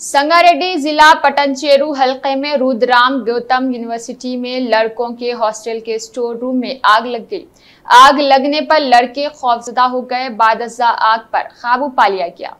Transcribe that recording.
संगारेड्डी जिला पटनचेरू हलके में रुद्राम गौतम यूनिवर्सिटी में लड़कों के हॉस्टल के स्टोर रूम में आग लग गई आग लगने पर लड़के खौफजदा हो गए बादशाह आग पर काबू पा लिया गया